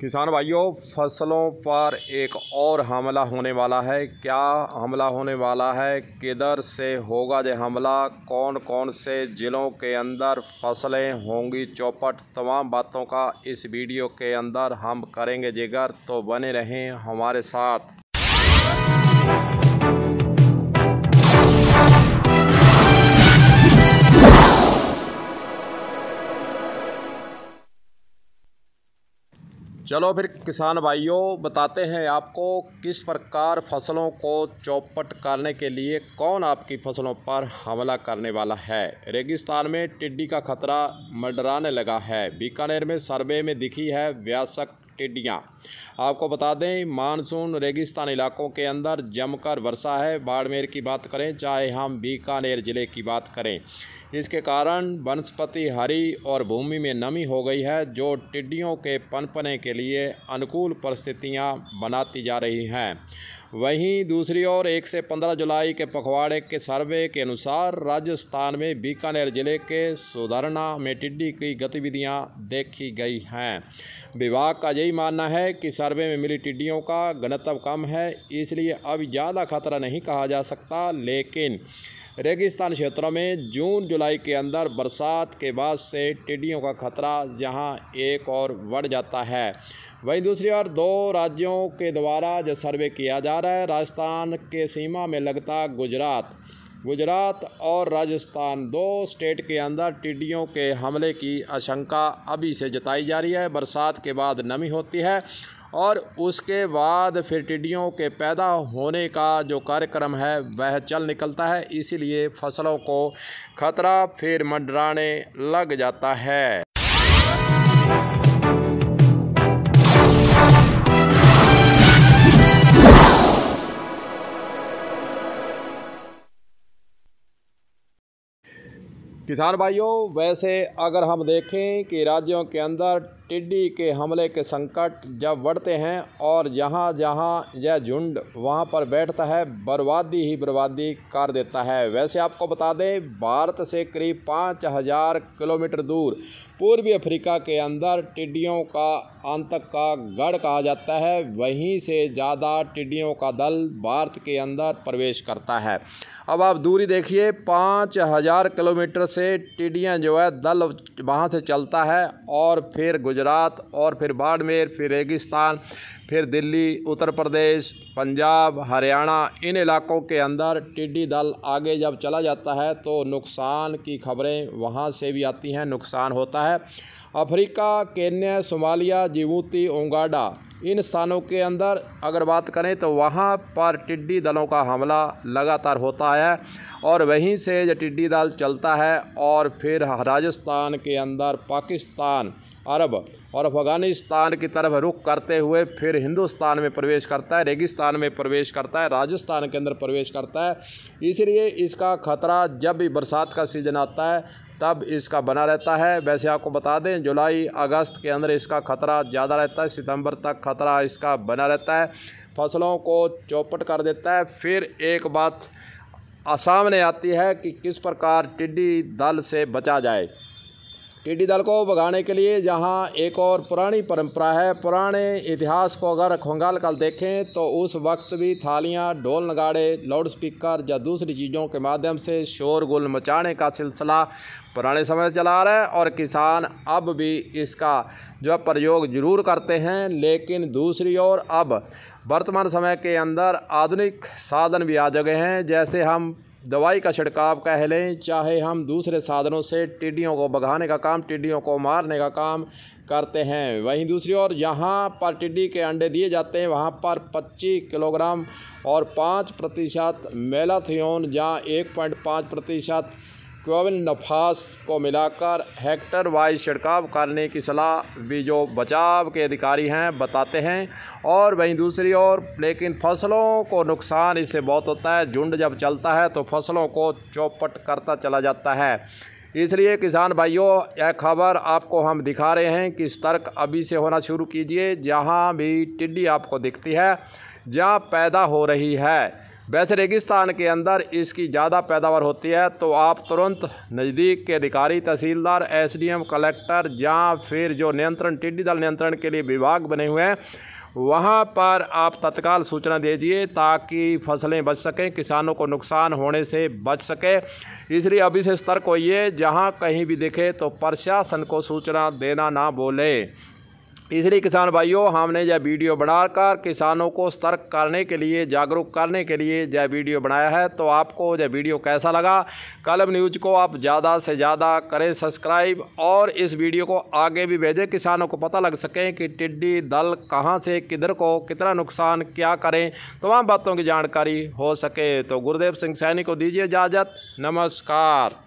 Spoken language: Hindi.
किसान भाइयों फसलों पर एक और हमला होने वाला है क्या हमला होने वाला है किधर से होगा ये हमला कौन कौन से ज़िलों के अंदर फसलें होंगी चौपट तमाम बातों का इस वीडियो के अंदर हम करेंगे जिगर तो बने रहें हमारे साथ चलो फिर किसान भाइयों बताते हैं आपको किस प्रकार फसलों को चौपट करने के लिए कौन आपकी फसलों पर हमला करने वाला है रेगिस्तान में टिड्डी का खतरा मंडराने लगा है बीकानेर में सर्वे में दिखी है व्यासक टिड्डियाँ आपको बता दें मानसून रेगिस्तान इलाकों के अंदर जमकर वर्षा है बाड़मेर की बात करें चाहे हम बीकानेर ज़िले की बात करें इसके कारण वनस्पति हरी और भूमि में नमी हो गई है जो टिड्डियों के पनपने के लिए अनुकूल परिस्थितियां बनाती जा रही हैं वहीं दूसरी ओर एक से पंद्रह जुलाई के पखवाड़े के सर्वे के अनुसार राजस्थान में बीकानेर जिले के सुधरना में टिड्डी की गतिविधियां देखी गई हैं विभाग का यही मानना है कि सर्वे में मिली टिड्डियों का घनत्व कम है इसलिए अब ज़्यादा खतरा नहीं कहा जा सकता लेकिन रेगिस्तान क्षेत्रों में जून जुलाई के अंदर बरसात के बाद से टिड्डियों का खतरा जहां एक और बढ़ जाता है वहीं दूसरी ओर दो राज्यों के द्वारा जो सर्वे किया जा रहा है राजस्थान के सीमा में लगता गुजरात गुजरात और राजस्थान दो स्टेट के अंदर टिड्डियों के हमले की आशंका अभी से जताई जा रही है बरसात के बाद नमी होती है और उसके बाद फिर टिड्डियों के पैदा होने का जो कार्यक्रम है वह चल निकलता है इसीलिए फसलों को खतरा फिर मंडराने लग जाता है किसान भाइयों वैसे अगर हम देखें कि राज्यों के अंदर टिड्डी के हमले के संकट जब बढ़ते हैं और जहाँ जहाँ यह झुंड वहाँ पर बैठता है बर्बादी ही बर्बादी कर देता है वैसे आपको बता दें भारत से करीब पाँच हज़ार किलोमीटर दूर पूर्वी अफ्रीका के अंदर टिड्डियों का आंतक का गढ़ कहा जाता है वहीं से ज़्यादा टिड्डियों का दल भारत के अंदर प्रवेश करता है अब आप दूरी देखिए पाँच हज़ार किलोमीटर से टिड्डियाँ जो है दल वहाँ से चलता है और फिर गुज गुजरात और फिर बाड़मेर फिर रेगिस्तान फिर दिल्ली उत्तर प्रदेश पंजाब हरियाणा इन इलाकों के अंदर टिड्डी दल आगे जब चला जाता है तो नुकसान की खबरें वहाँ से भी आती हैं नुकसान होता है अफ्रीका केन्या सोमालिया जिबूती ओंगाडा इन स्थानों के अंदर अगर बात करें तो वहाँ पर टिड्डी दलों का हमला लगातार होता है और वहीं से जो टिड्डी दल चलता है और फिर राजस्थान के अंदर पाकिस्तान अरब और अफगानिस्तान की तरफ रुख करते हुए फिर हिंदुस्तान में प्रवेश करता है रेगिस्तान में प्रवेश करता है राजस्थान के अंदर प्रवेश करता है इसलिए इसका खतरा जब भी बरसात का सीज़न आता है तब इसका बना रहता है वैसे आपको बता दें जुलाई अगस्त के अंदर इसका खतरा ज़्यादा रहता है सितंबर तक खतरा इसका बना रहता है फसलों को चौपट कर देता है फिर एक बात सामने आती है कि किस प्रकार टिड्डी दल से बचा जाए टिड्डी दल को भगाने के लिए जहाँ एक और पुरानी परंपरा है पुराने इतिहास को अगर खंगाल कल देखें तो उस वक्त भी थालियाँ ढोल नगाड़े लाउड स्पीकर या दूसरी चीज़ों के माध्यम से शोरगुल मचाने का सिलसिला पुराने समय से चला आ रहा है और किसान अब भी इसका जो है प्रयोग जरूर करते हैं लेकिन दूसरी ओर अब वर्तमान समय के अंदर आधुनिक साधन भी आ चुके हैं जैसे हम दवाई का छिड़काव कह लें चाहे हम दूसरे साधनों से टिड्डियों को भगाने का काम टिड्डियों को मारने का काम करते हैं वहीं दूसरी ओर जहां पर टिड्डी के अंडे दिए जाते हैं वहां पर 25 किलोग्राम और 5 प्रतिशत मेलाथियोन जहाँ एक पॉइंट प्रतिशत क्यों नफास को मिलाकर हेक्टर वाइज छिड़काव करने की सलाह भी जो बचाव के अधिकारी हैं बताते हैं और वहीं दूसरी ओर लेकिन फसलों को नुकसान इससे बहुत होता है झुंड जब चलता है तो फसलों को चौपट करता चला जाता है इसलिए किसान भाइयों यह खबर आपको हम दिखा रहे हैं कि सतर्क अभी से होना शुरू कीजिए जहाँ भी टिड्डी आपको दिखती है जहाँ पैदा हो रही है वैसे रेगिस्तान के अंदर इसकी ज़्यादा पैदावार होती है तो आप तुरंत नज़दीक के अधिकारी तहसीलदार एसडीएम कलेक्टर या फिर जो नियंत्रण टिड्डी दल नियंत्रण के लिए विभाग बने हुए हैं वहाँ पर आप तत्काल सूचना दीजिए ताकि फसलें बच सकें किसानों को नुकसान होने से बच सके इसलिए अभी से सतर्क होइए जहाँ कहीं भी दिखे तो प्रशासन को सूचना देना ना बोले इसलिए किसान भाइयों हमने यह वीडियो बनाकर किसानों को सतर्क करने के लिए जागरूक करने के लिए यह वीडियो बनाया है तो आपको यह वीडियो कैसा लगा कलम न्यूज को आप ज़्यादा से ज़्यादा करें सब्सक्राइब और इस वीडियो को आगे भी भेजें किसानों को पता लग सके कि टिड्डी दल कहाँ से किधर को कितना नुकसान क्या करें तमाम बातों की जानकारी हो सके तो गुरुदेव सिंह सैनी को दीजिए इजाज़त नमस्कार